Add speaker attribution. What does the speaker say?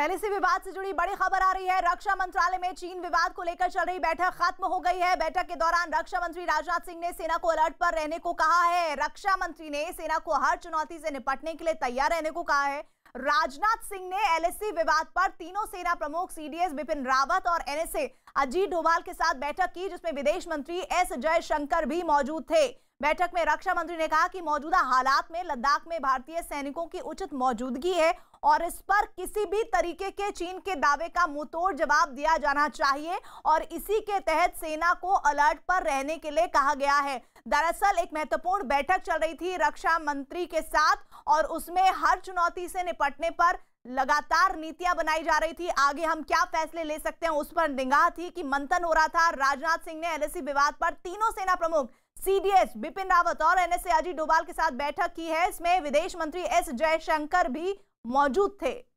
Speaker 1: से विवाद से जुड़ी बड़ी खबर आ रही है रक्षा मंत्रालय में चीन विवाद को लेकर चल रही बैठक खत्म हो गई है बैठक के दौरान रक्षा मंत्री राजनाथ सिंह ने सेना को अलर्ट पर रहने को कहा है रक्षा मंत्री ने सेना को हर चुनौती से निपटने के लिए तैयार रहने को कहा है राजनाथ सिंह ने एलएसी विवाद पर तीनों सेना प्रमुख सीडीएस बिपिन रावत और एनएसए अजीत डोभाल के साथ बैठक की जिसमें विदेश मंत्री एस जयशंकर भी मौजूद थे बैठक में रक्षा मंत्री ने कहा कि मौजूदा हालात में लद्दाख में भारतीय सैनिकों की उचित मौजूदगी है और इस पर किसी भी तरीके के चीन के दावे का मुंहतोड़ जवाब दिया जाना चाहिए और इसी के तहत सेना को अलर्ट पर रहने के लिए कहा गया है दरअसल एक महत्वपूर्ण बैठक चल रही थी रक्षा मंत्री के साथ और उसमें हर चुनौती से निपटने पर लगातार नीतियां बनाई जा रही थी आगे हम क्या फैसले ले सकते हैं उस पर निगाह थी कि मंथन हो रहा था राजनाथ सिंह ने एलएसी विवाद पर तीनों सेना प्रमुख सीडीएस बिपिन रावत और एनएसए अजीत डोभाल के साथ बैठक की है इसमें विदेश मंत्री एस जयशंकर भी मौजूद थे